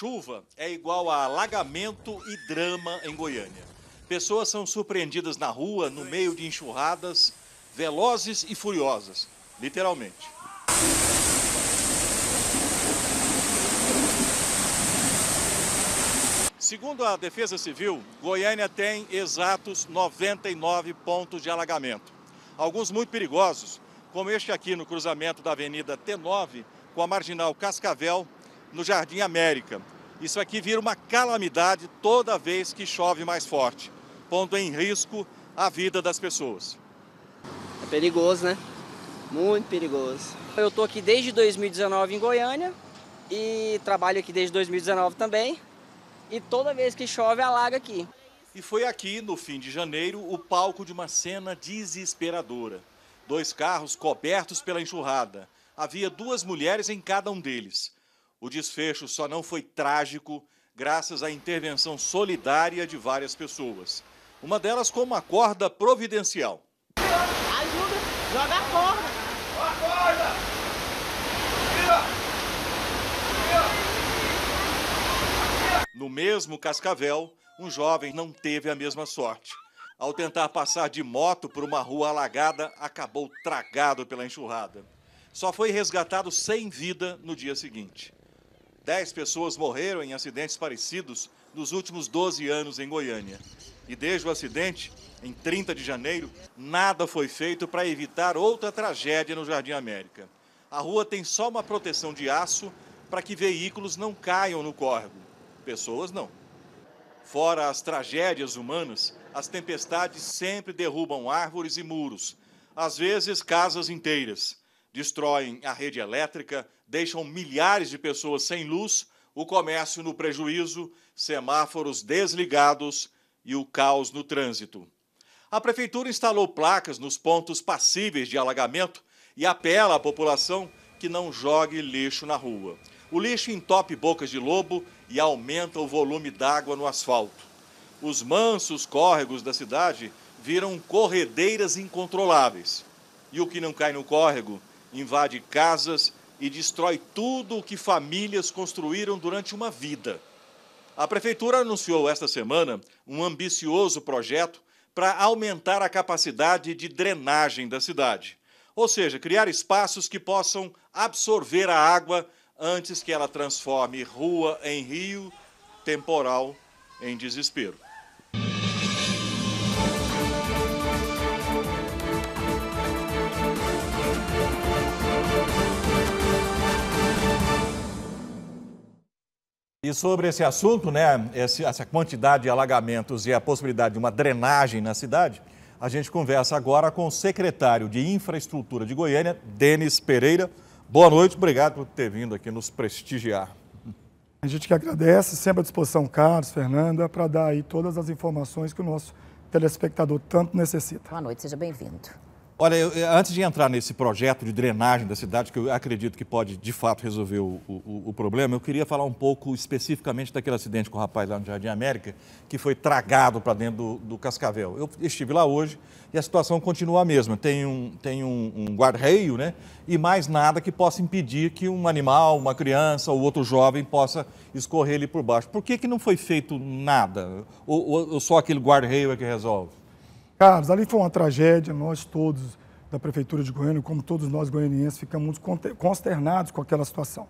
chuva é igual a alagamento e drama em Goiânia. Pessoas são surpreendidas na rua, no meio de enxurradas, velozes e furiosas, literalmente. Segundo a Defesa Civil, Goiânia tem exatos 99 pontos de alagamento. Alguns muito perigosos, como este aqui no cruzamento da Avenida T9 com a Marginal Cascavel, no Jardim América. Isso aqui vira uma calamidade toda vez que chove mais forte, pondo em risco a vida das pessoas. É perigoso, né? Muito perigoso. Eu tô aqui desde 2019 em Goiânia e trabalho aqui desde 2019 também. E toda vez que chove alaga aqui. E foi aqui, no fim de janeiro, o palco de uma cena desesperadora. Dois carros cobertos pela enxurrada. Havia duas mulheres em cada um deles. O desfecho só não foi trágico graças à intervenção solidária de várias pessoas. Uma delas com uma corda providencial. Ajuda, joga a corda. Joga a corda! No mesmo Cascavel, um jovem não teve a mesma sorte. Ao tentar passar de moto por uma rua alagada, acabou tragado pela enxurrada. Só foi resgatado sem vida no dia seguinte. Dez pessoas morreram em acidentes parecidos nos últimos 12 anos em Goiânia. E desde o acidente, em 30 de janeiro, nada foi feito para evitar outra tragédia no Jardim América. A rua tem só uma proteção de aço para que veículos não caiam no córrego. Pessoas não. Fora as tragédias humanas, as tempestades sempre derrubam árvores e muros, às vezes casas inteiras destroem a rede elétrica, deixam milhares de pessoas sem luz, o comércio no prejuízo, semáforos desligados e o caos no trânsito. A prefeitura instalou placas nos pontos passíveis de alagamento e apela à população que não jogue lixo na rua. O lixo entope bocas de lobo e aumenta o volume d'água no asfalto. Os mansos córregos da cidade viram corredeiras incontroláveis. E o que não cai no córrego invade casas e destrói tudo o que famílias construíram durante uma vida. A prefeitura anunciou esta semana um ambicioso projeto para aumentar a capacidade de drenagem da cidade, ou seja, criar espaços que possam absorver a água antes que ela transforme rua em rio, temporal em desespero. E sobre esse assunto, né, essa quantidade de alagamentos e a possibilidade de uma drenagem na cidade, a gente conversa agora com o secretário de Infraestrutura de Goiânia, Denis Pereira. Boa noite, obrigado por ter vindo aqui nos prestigiar. A gente que agradece, sempre à disposição, Carlos, Fernanda, para dar aí todas as informações que o nosso telespectador tanto necessita. Boa noite, seja bem-vindo. Olha, eu, antes de entrar nesse projeto de drenagem da cidade, que eu acredito que pode de fato resolver o, o, o, problema, eu queria falar um pouco especificamente daquele acidente com o rapaz lá no Jardim América, que foi tragado para dentro do, do, Cascavel. Eu estive lá hoje e a situação continua a mesma. Tem um, tem um, um né? E mais nada que possa impedir que um animal, uma criança ou outro jovem possa escorrer ele por baixo. Por que, que não foi feito nada? Ou, ou, ou só aquele guarda-reio é que resolve? Carlos, ali foi uma tragédia, nós todos da Prefeitura de Goiânia, como todos nós goianienses, ficamos consternados com aquela situação.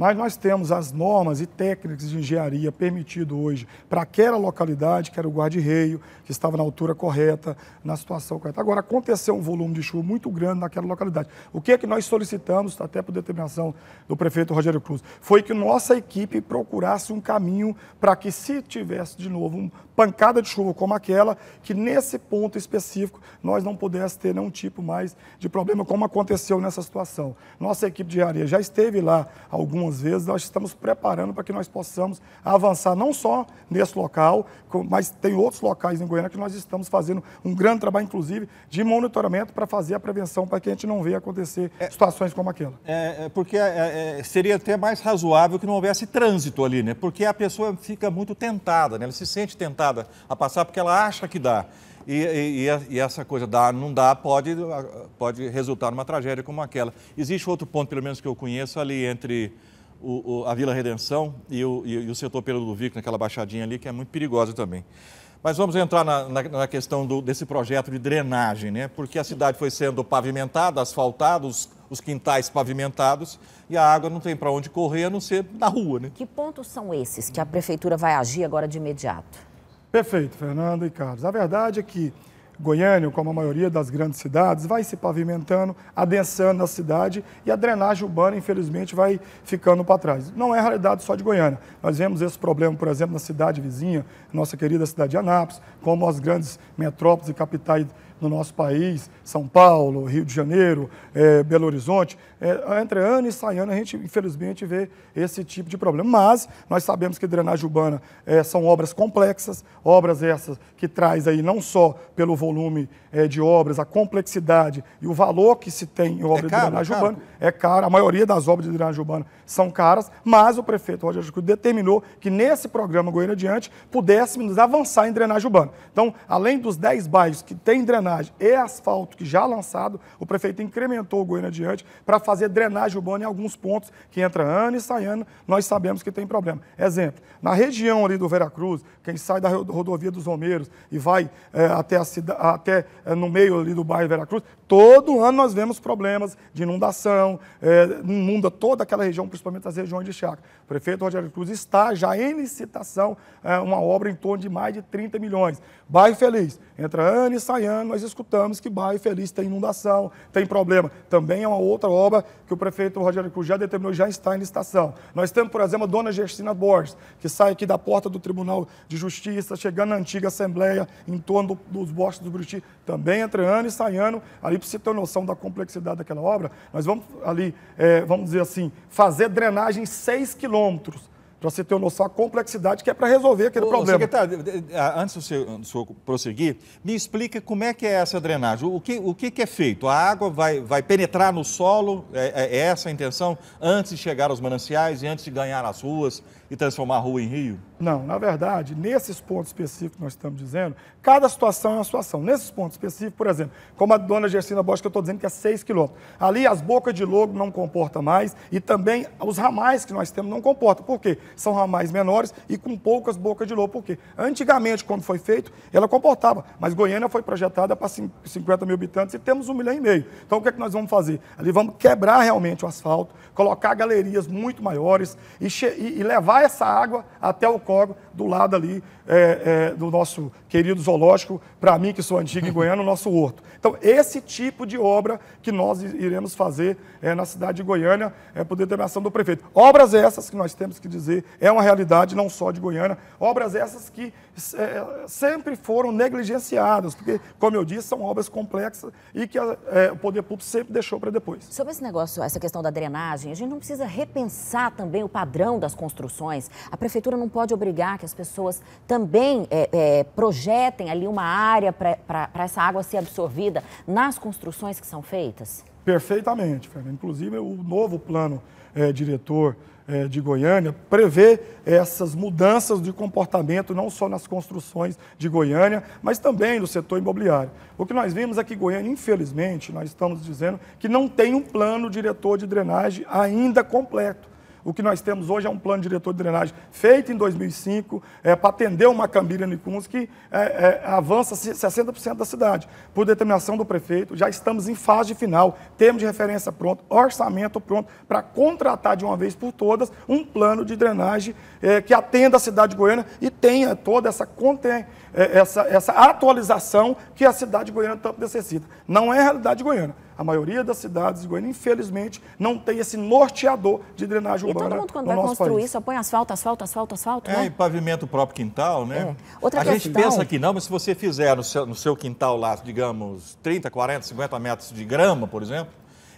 Mas nós temos as normas e técnicas de engenharia permitido hoje para aquela localidade, que era o guarda-reio, que estava na altura correta, na situação correta. Agora, aconteceu um volume de chuva muito grande naquela localidade. O que é que nós solicitamos, até por determinação do prefeito Rogério Cruz? Foi que nossa equipe procurasse um caminho para que, se tivesse de novo uma pancada de chuva como aquela, que nesse ponto específico nós não pudéssemos ter nenhum tipo mais de problema, como aconteceu nessa situação. Nossa equipe de engenharia já esteve lá alguns algumas vezes, nós estamos preparando para que nós possamos avançar não só nesse local, mas tem outros locais em Goiânia que nós estamos fazendo um grande trabalho, inclusive, de monitoramento para fazer a prevenção, para que a gente não veja acontecer é, situações como aquela. É, é porque é, é, seria até mais razoável que não houvesse trânsito ali, né? Porque a pessoa fica muito tentada, né? Ela se sente tentada a passar porque ela acha que dá. E, e, e, essa coisa dá, não dá, pode, pode resultar numa tragédia como aquela. Existe outro ponto, pelo menos que eu conheço, ali entre o, o, a Vila Redenção e o, e, e o setor Pedro do Vico, naquela baixadinha ali, que é muito perigosa também. Mas vamos entrar na, na, na questão do, desse projeto de drenagem, né? Porque a cidade foi sendo pavimentada, asfaltada, os, os quintais pavimentados e a água não tem para onde correr a não ser na rua, né? Que pontos são esses que a prefeitura vai agir agora de imediato? Perfeito, Fernando e Carlos. A verdade é que Goiânia, como a maioria das grandes cidades, vai se pavimentando, adensando a cidade e a drenagem urbana, infelizmente, vai ficando para trás. Não é a realidade só de Goiânia. Nós vemos esse problema, por exemplo, na cidade vizinha, nossa querida cidade de Anápolis, como as grandes metrópoles e capitais no nosso país, São Paulo, Rio de Janeiro, é, Belo Horizonte. É, entre ano e sai ano a gente, infelizmente, vê esse tipo de problema. Mas nós sabemos que drenagem urbana é, são obras complexas, obras essas que traz aí não só pelo volume de obras, a complexidade e o valor que se tem em obra é caro, de drenagem é urbana. É caro, a maioria das obras de drenagem urbana são caras, mas o prefeito Roger Jacuí determinou que nesse programa Goiânia Adiante pudéssemos avançar em drenagem urbana. Então, além dos 10 bairros que têm drenagem, drenagem e asfalto que já lançado, o prefeito incrementou o Goiânia adiante para fazer drenagem urbana em alguns pontos que entra ano e sai ano, nós sabemos que tem problema. Exemplo, na região ali do Veracruz, quem sai da rodovia dos Romeiros e vai é, até, a cida, até é, no meio ali do bairro Veracruz, todo ano nós vemos problemas de inundação, é, inunda toda aquela região, principalmente as regiões de Chaco. O prefeito Rogério Cruz está já em licitação uma obra em torno de mais de 30 milhões. Bairro Feliz, entra ano e sai ano, nós nós escutamos que bairro Feliz tem inundação, tem problema. Também é uma outra obra que o prefeito Rogério Cruz já determinou, já está em licitação. Nós temos, por exemplo, a dona Gersina Borges, que sai aqui da porta do Tribunal de Justiça, chegando na antiga Assembleia, em torno do, dos bosques do Buriti, também entrando e saindo Ali, para você ter noção da complexidade daquela obra, nós vamos ali, é, vamos dizer assim, fazer drenagem 6 quilômetros para você ter noção da complexidade que é para resolver aquele Ô, problema. Secretário, antes do senhor, do senhor prosseguir, me explica como é que é essa drenagem. O que, o que, que é feito? A água vai, vai penetrar no solo, é, é, é essa a intenção, antes de chegar aos mananciais e antes de ganhar as ruas e transformar a rua em rio? Não, na verdade, nesses pontos específicos que nós estamos dizendo, cada situação é uma situação. Nesses pontos específicos, por exemplo, como a dona Gersina Bosch, que eu estou dizendo que é 6 quilômetros. Ali as bocas de lobo não comporta mais e também os ramais que nós temos não comportam. Por quê? São ramais menores e com poucas bocas de lobo. Por quê? Antigamente, quando foi feito, ela comportava, mas Goiânia foi projetada para 50 mil habitantes e temos um milhão e meio. Então, o que é que nós vamos fazer? Ali vamos quebrar realmente o asfalto, colocar galerias muito maiores e, e levar essa água até o Record, do lado ali é, é, do nosso querido zoológico, para mim que sou antigo em Goiânia, o nosso horto. Então, esse tipo de obra que nós iremos fazer é, na cidade de Goiânia, é, por determinação do prefeito. Obras essas que nós temos que dizer, é uma realidade não só de Goiânia, obras essas que é, sempre foram negligenciadas, porque, como eu disse, são obras complexas e que a, é, o poder público sempre deixou para depois. Sobre esse negócio, essa questão da drenagem, a gente não precisa repensar também o padrão das construções. A prefeitura não pode obrigar que as pessoas também é, é, projetem ali uma área para essa água ser absorvida nas construções que são feitas? Perfeitamente, Fernanda. Inclusive, o novo plano é, diretor é, de Goiânia prevê essas mudanças de comportamento, não só nas construções de Goiânia, mas também no setor imobiliário. O que nós vimos é que Goiânia, infelizmente, nós estamos dizendo que não tem um plano diretor de drenagem ainda completo. O que nós temos hoje é um plano diretor de drenagem feito em 2005 é, para atender uma Cambira Nicuns que é, é, avança 60% da cidade. Por determinação do prefeito, já estamos em fase final, termos de referência pronto, orçamento pronto para contratar de uma vez por todas um plano de drenagem é, que atenda a cidade de Goiânia e tenha toda essa, é, essa, essa atualização que a cidade de Goiânia tanto necessita. Não é a realidade de Goiânia. A maioria das cidades de Goiânia, infelizmente, não tem esse norteador de drenagem urbana. E todo mundo, quando no vai construir, só põe asfalto, asfalto, asfalto, asfalto. É, né? e pavimento próprio quintal, né? É. Outra a questão... gente pensa que não, mas se você fizer no seu, no seu quintal lá, digamos, 30, 40, 50 metros de grama, por exemplo,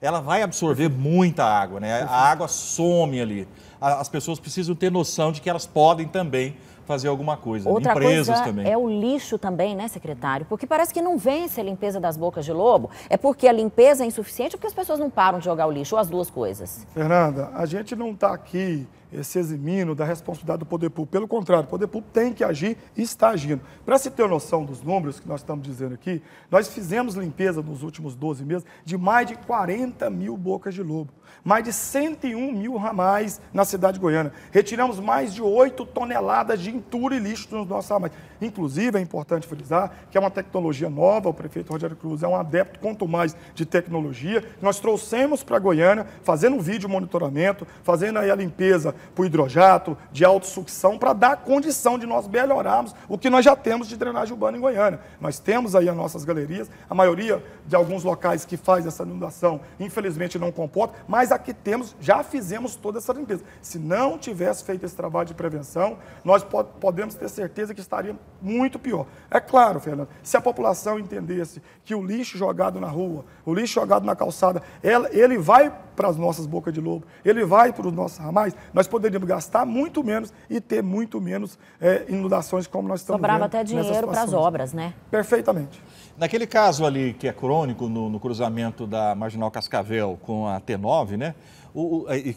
ela vai absorver muita água, né? A água some ali. As pessoas precisam ter noção de que elas podem também fazer alguma coisa. Né? Outra Empresas coisa também. é o lixo também, né, secretário? Porque parece que não vence a limpeza das bocas de lobo. É porque a limpeza é insuficiente ou porque as pessoas não param de jogar o lixo? Ou as duas coisas? Fernanda, a gente não está aqui se eximindo da responsabilidade do poder público. Pelo contrário, o poder público tem que agir e está agindo. Para se ter noção dos números que nós estamos dizendo aqui, nós fizemos limpeza nos últimos 12 meses de mais de 40 mil bocas de lobo, mais de 101 mil ramais na cidade de Goiânia. Retiramos mais de 8 toneladas de entulho e lixo nos nossos ramais. Inclusive, é importante frisar que é uma tecnologia nova, o prefeito Rogério Cruz é um adepto, quanto mais, de tecnologia. Nós trouxemos para Goiânia, fazendo um vídeo monitoramento, fazendo aí a limpeza para o hidrojato, de autossucção, para dar condição de nós melhorarmos o que nós já temos de drenagem urbana em Goiânia. Nós temos aí as nossas galerias, a maioria de alguns locais que faz essa inundação, infelizmente, não comporta, mas aqui temos, já fizemos toda essa limpeza. Se não tivesse feito esse trabalho de prevenção, nós pod podemos ter certeza que estaria muito pior. É claro, Fernando, se a população entendesse que o lixo jogado na rua, o lixo jogado na calçada, ela, ele vai para as nossas bocas de lobo, ele vai para os nossos ramais, nós poderíamos gastar muito menos e ter muito menos é, inundações como nós estamos Sobrava até dinheiro para as obras, né? Perfeitamente. Naquele caso ali que é crônico, no, no cruzamento da Marginal Cascavel com a T9, né? O, o, é, e,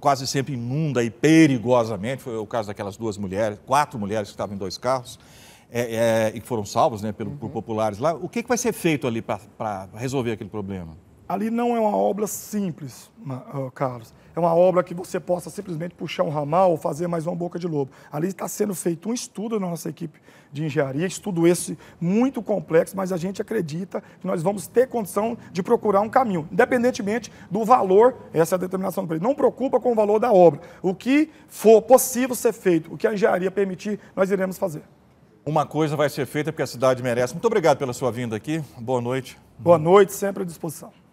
quase sempre inunda e perigosamente, foi o caso daquelas duas mulheres, quatro mulheres que estavam em dois carros, é, é, e que foram salvos né, pelo, uhum. por populares lá. O que, que vai ser feito ali para resolver aquele problema? Ali não é uma obra simples, Carlos é uma obra que você possa simplesmente puxar um ramal ou fazer mais uma boca de lobo. Ali está sendo feito um estudo na nossa equipe de engenharia, estudo esse muito complexo, mas a gente acredita que nós vamos ter condição de procurar um caminho, independentemente do valor, essa é a determinação do preço. Não preocupa com o valor da obra. O que for possível ser feito, o que a engenharia permitir, nós iremos fazer. Uma coisa vai ser feita porque a cidade merece. Muito obrigado pela sua vinda aqui. Boa noite. Boa noite, sempre à disposição.